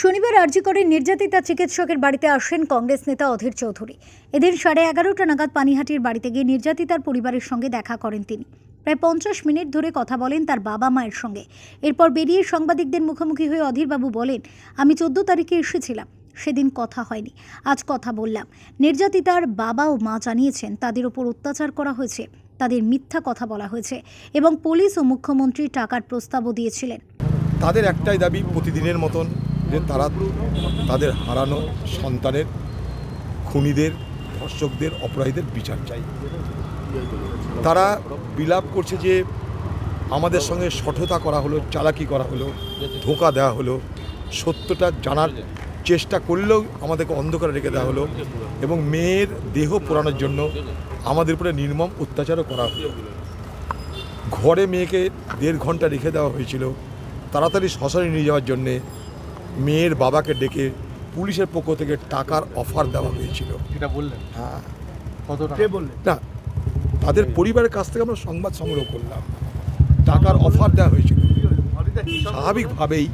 শনিবার আর্জি করে নির্যাতিতা চিকিৎসকের বাড়িতে আসেন কংগ্রেস নেতা অধীর চৌধুরী এদিন সাড়ে এগারোটা নাগাদ পানিহাটির বাড়িতে গিয়ে নির্যাতিতার পরিবারের সঙ্গে দেখা করেন তিনি প্রায় পঞ্চাশ মিনিট ধরে কথা বলেন তার বাবা মায়ের সঙ্গে এরপর বেরিয়ে সাংবাদিকদের মুখোমুখি হয়ে অধীরবাবু বলেন আমি চোদ্দ তারিখে এসেছিলাম সেদিন কথা হয়নি আজ কথা বললাম নির্যাতিতার বাবা ও মা জানিয়েছেন তাদের ওপর অত্যাচার করা হয়েছে তাদের মিথ্যা কথা বলা হয়েছে এবং পুলিশ ও মুখ্যমন্ত্রী টাকার প্রস্তাবও দিয়েছিলেন তাদের একটাই দাবি প্রতিদিনের মতন যে তারা তাদের হারানো সন্তানের খুনিদের ধর্ষকদের অপরাধীদের বিচার চাই তারা বিলাপ করছে যে আমাদের সঙ্গে সঠতা করা হলো চালাকি করা হলো ধোঁকা দেওয়া হলো সত্যটা জানার চেষ্টা করলেও আমাদেরকে অন্ধকারে রেখে দেওয়া হলো এবং মেয়ের দেহ পোড়ানোর জন্য আমাদের উপরে নির্মম অত্যাচারও করা হলো ঘরে মেয়েকে দেড় ঘন্টা রেখে দেওয়া হয়েছিল তাড়াতাড়ি শ্মশানে নিয়ে যাওয়ার জন্যে মেয়ের বাবাকে ডেকে পুলিশের পক্ষ থেকে টাকার অফার দেওয়া হয়েছিল এটা বললেন হ্যাঁ বললেন না তাদের পরিবারের কাছ থেকে আমরা সংবাদ সংগ্রহ করলাম টাকার অফার দেওয়া হয়েছিল স্বাভাবিকভাবেই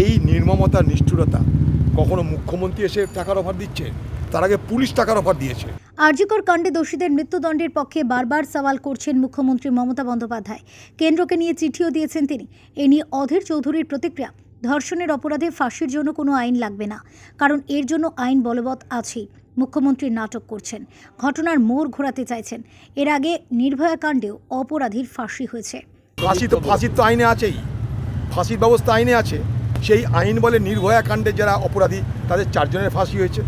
এই নির্মমতা নিষ্ঠুরতা কখনো মুখ্যমন্ত্রী এসে টাকার অফার দিচ্ছে তার আগে পুলিশ টাকার অফার দিয়েছে আর্যকর কাণ্ডে দোষীদের মৃত্যুদণ্ডের পক্ষে বারবার সওয়াল করছেন মুখ্যমন্ত্রী মমতা বন্দ্যোপাধ্যায় কেন্দ্রকে নিয়ে চিঠিও দিয়েছেন তিনি এ নিয়ে অধীর চৌধুরীর প্রতিক্রিয়া ধর্ষণের অপরাধে ফাঁসির জন্য কোনো আইন লাগবে না কারণ এর জন্য আইন বলবৎ আছেই মুখ্যমন্ত্রী নাটক করছেন ঘটনার মোড় ঘোরাতে চাইছেন এর আগে নির্ভয়া কাণ্ডেও অপরাধীর ফাঁসি হয়েছে ফাঁসি তো ফাঁসির তো আইনে আছেই ফাঁসির ব্যবস্থা আইনে আছে সেই আইন বলে নির্ভয়া কাণ্ডে যারা অপরাধী তাদের চারজনের ফাঁসি হয়েছে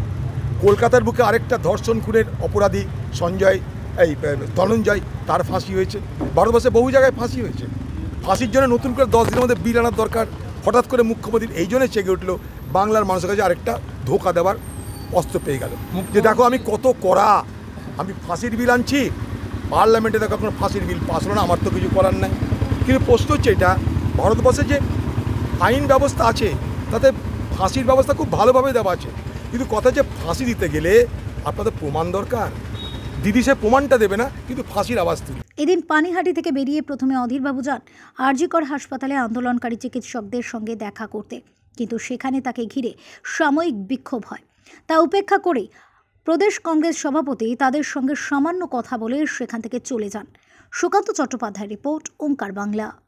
কলকাতার বুকে আরেকটা ধর্ষণ খুনের অপরাধী সঞ্জয় এই ধনঞ্জয় তার ফাঁসি হয়েছে ভারতবর্ষে বহু জায়গায় ফাঁসি হয়েছে ফাঁসির জন্য নতুন করে দশ দিনের মধ্যে বিল আনার দরকার হঠাৎ করে মুখ্যমন্ত্রী এই জন্যই চেগে উঠলো বাংলার মানুষের কাছে আরেকটা ধোকা দেওয়ার অস্ত্র পেয়ে গেল যে দেখো আমি কত করা আমি ফাঁসির বিল আনছি পার্লামেন্টে দেখো কোনো ফাঁসির বিল পাস হলো না আমার তো কিছু করার নাই কিন্তু প্রশ্ন হচ্ছে এটা ভারতবর্ষে যে আইন ব্যবস্থা আছে তাতে ফাঁসির ব্যবস্থা খুব ভালোভাবে দেওয়া আছে কিন্তু কথা যে ফাঁসি দিতে গেলে আপনাদের প্রমাণ দরকার দিদি সে প্রমাণটা দেবে না কিন্তু ফাঁসির আওয়াজ তুলবে এদিন পানিহাটি থেকে বেরিয়ে প্রথমে অধীরবাবু যান আরজিকর হাসপাতালে আন্দোলনকারী চিকিৎসকদের সঙ্গে দেখা করতে কিন্তু সেখানে তাকে ঘিরে সাময়িক বিক্ষোভ হয় তা উপেক্ষা করে প্রদেশ কংগ্রেস সভাপতি তাদের সঙ্গে সামান্য কথা বলে সেখান থেকে চলে যান সুকান্ত চট্টোপাধ্যায় রিপোর্ট ওঙ্কার বাংলা